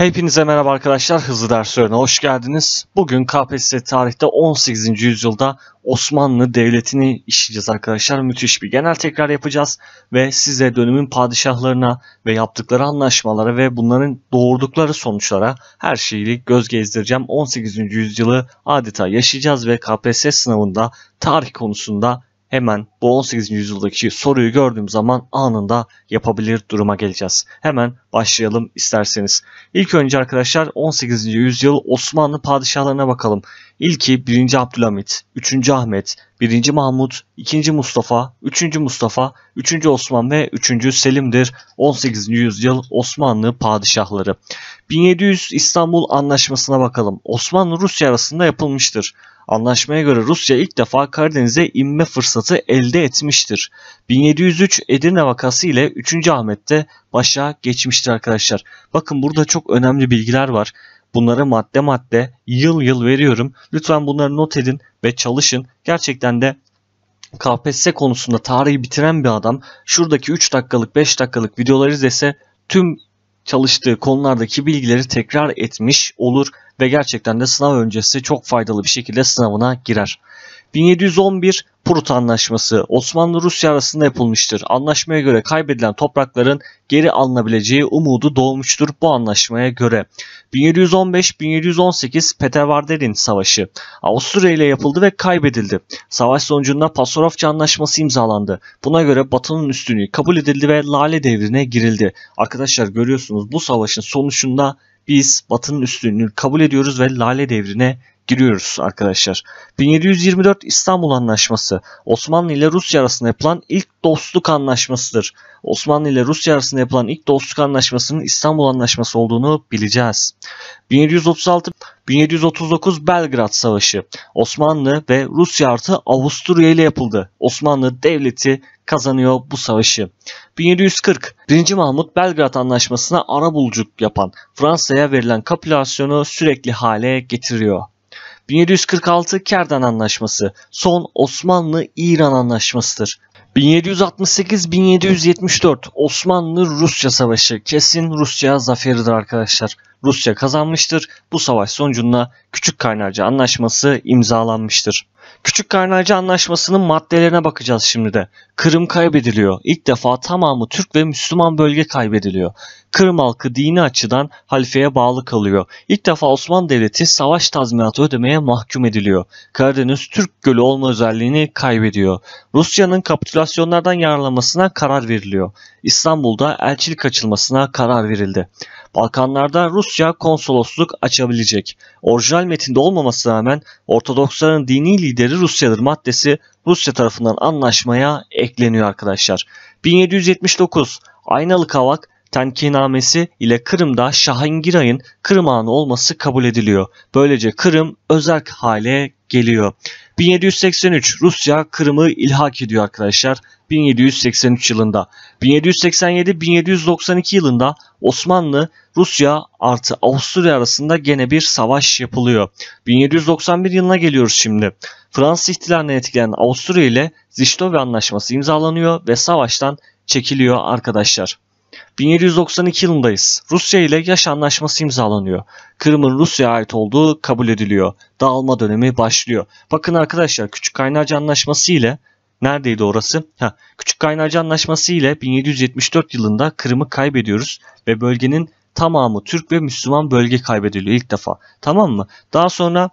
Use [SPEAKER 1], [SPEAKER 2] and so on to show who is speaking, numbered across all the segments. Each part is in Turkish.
[SPEAKER 1] Hepinize merhaba arkadaşlar. Hızlı Ders öğrenine hoş geldiniz. Bugün KPSS tarihte 18. yüzyılda Osmanlı Devleti'ni işleyeceğiz arkadaşlar. Müthiş bir genel tekrar yapacağız ve size dönemin padişahlarına ve yaptıkları anlaşmalara ve bunların doğurdukları sonuçlara her şeyi göz gezdireceğim. 18. yüzyılı adeta yaşayacağız ve KPSS sınavında tarih konusunda hemen bu 18. yüzyıldaki soruyu gördüğüm zaman anında yapabilir duruma geleceğiz. Hemen başlayalım isterseniz. İlk önce arkadaşlar 18. yüzyıl Osmanlı padişahlarına bakalım. İlki 1. Abdülhamit, 3. Ahmet, 1. Mahmut, 2. Mustafa, 3. Mustafa, 3. Osman ve 3. Selim'dir 18. yüzyıl Osmanlı padişahları. 1700 İstanbul Anlaşması'na bakalım. Osmanlı-Rusya arasında yapılmıştır. Anlaşmaya göre Rusya ilk defa Karadeniz'e inme fırsatı elde etmiştir. 1703 Edirne vakası ile 3. Ahmet'te başa geçmiştir arkadaşlar. Bakın burada çok önemli bilgiler var. Bunları madde madde yıl yıl veriyorum. Lütfen bunları not edin ve çalışın. Gerçekten de KPSS konusunda tarihi bitiren bir adam şuradaki 3 dakikalık 5 dakikalık videoları izlese tüm çalıştığı konulardaki bilgileri tekrar etmiş olur ve gerçekten de sınav öncesi çok faydalı bir şekilde sınavına girer. 1711 Prut Anlaşması Osmanlı-Rusya arasında yapılmıştır. Anlaşmaya göre kaybedilen toprakların geri alınabileceği umudu doğmuştur bu anlaşmaya göre. 1715-1718 Peterwarderin Savaşı Avusturya ile yapıldı ve kaybedildi. Savaş sonucunda Pasarofça Anlaşması imzalandı. Buna göre Batı'nın üstünlüğü kabul edildi ve Lale Devri'ne girildi. Arkadaşlar görüyorsunuz bu savaşın sonucunda biz Batı'nın üstünlüğünü kabul ediyoruz ve Lale Devri'ne giriyoruz arkadaşlar. 1724 İstanbul Anlaşması Osmanlı ile Rusya arasında yapılan ilk dostluk anlaşmasıdır. Osmanlı ile Rusya arasında yapılan ilk dostluk anlaşmasının İstanbul Anlaşması olduğunu bileceğiz. 1736 1739 Belgrad Savaşı Osmanlı ve Rusya artı Avusturya ile yapıldı. Osmanlı devleti kazanıyor bu savaşı. 1740 1. Mahmut Belgrad Anlaşması'na ara buluculuk yapan Fransa'ya verilen kapitülasyonu sürekli hale getiriyor. 1746 Kerdan Anlaşması son Osmanlı-İran anlaşmasıdır. 1768-1774 Osmanlı-Rusya Savaşı kesin Rusya zaferidir arkadaşlar. Rusya kazanmıştır. Bu savaş sonucunda Küçük Kaynarca Anlaşması imzalanmıştır. Küçük Karnacı Anlaşması'nın maddelerine bakacağız şimdi de. Kırım kaybediliyor. İlk defa tamamı Türk ve Müslüman bölge kaybediliyor. Kırım halkı dini açıdan halifeye bağlı kalıyor. İlk defa Osmanlı Devleti savaş tazminatı ödemeye mahkum ediliyor. Karadeniz Türk Gölü olma özelliğini kaybediyor. Rusya'nın kapitülasyonlardan yararlanmasına karar veriliyor. İstanbul'da elçilik açılmasına karar verildi. Balkanlarda Rusya konsolosluk açabilecek. Orijinal metinde olmaması rağmen Ortodoksların dini lideri Rusya'dır maddesi Rusya tarafından anlaşmaya ekleniyor arkadaşlar. 1779 Aynalı Kavak tenkihnamesi ile Kırım'da Şahingiray'ın Kırım Hanı olması kabul ediliyor. Böylece Kırım özerk hale geliyor. 1783 Rusya Kırım'ı ilhak ediyor arkadaşlar 1783 yılında. 1787-1792 yılında Osmanlı, Rusya artı Avusturya arasında gene bir savaş yapılıyor. 1791 yılına geliyoruz şimdi. Fransız ihtilaline etkilenen Avusturya ile Zichdove Anlaşması imzalanıyor ve savaştan çekiliyor arkadaşlar. 1792 yılındayız. Rusya ile yaş anlaşması imzalanıyor. Kırım'ın Rusya'ya ait olduğu kabul ediliyor. Dağılma dönemi başlıyor. Bakın arkadaşlar Küçük Kaynarca Anlaşması ile neredeydi orası? Ha, Küçük Kaynarca Anlaşması ile 1774 yılında Kırım'ı kaybediyoruz ve bölgenin tamamı Türk ve Müslüman bölge kaybediliyor ilk defa. Tamam mı? Daha sonra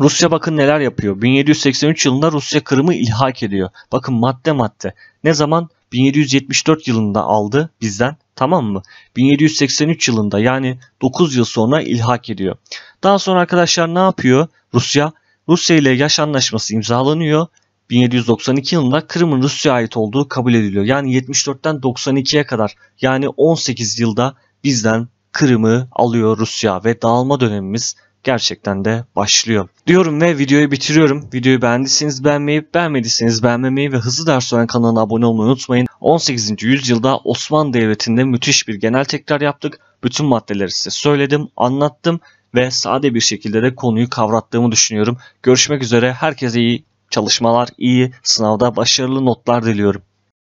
[SPEAKER 1] Rusya bakın neler yapıyor. 1783 yılında Rusya Kırım'ı ilhak ediyor. Bakın madde madde. Ne zaman? 1774 yılında aldı bizden tamam mı? 1783 yılında yani 9 yıl sonra ilhak ediyor. Daha sonra arkadaşlar ne yapıyor Rusya? Rusya ile yaş anlaşması imzalanıyor. 1792 yılında Kırım'ın Rusya'ya ait olduğu kabul ediliyor. Yani 74'ten 92'ye kadar yani 18 yılda bizden Kırım'ı alıyor Rusya ve dağılma dönemimiz gerçekten de başlıyor. Diyorum ve videoyu bitiriyorum. Videoyu beğendiyseniz beğenmeyi, beğenmediyseniz beğenmemeyi ve Hızlı Ders olan kanalına abone olmayı unutmayın. 18. yüzyılda Osmanlı Devleti'nde müthiş bir genel tekrar yaptık. Bütün maddeleri size söyledim, anlattım ve sade bir şekilde de konuyu kavrattığımı düşünüyorum. Görüşmek üzere. Herkese iyi çalışmalar, iyi sınavda başarılı notlar diliyorum.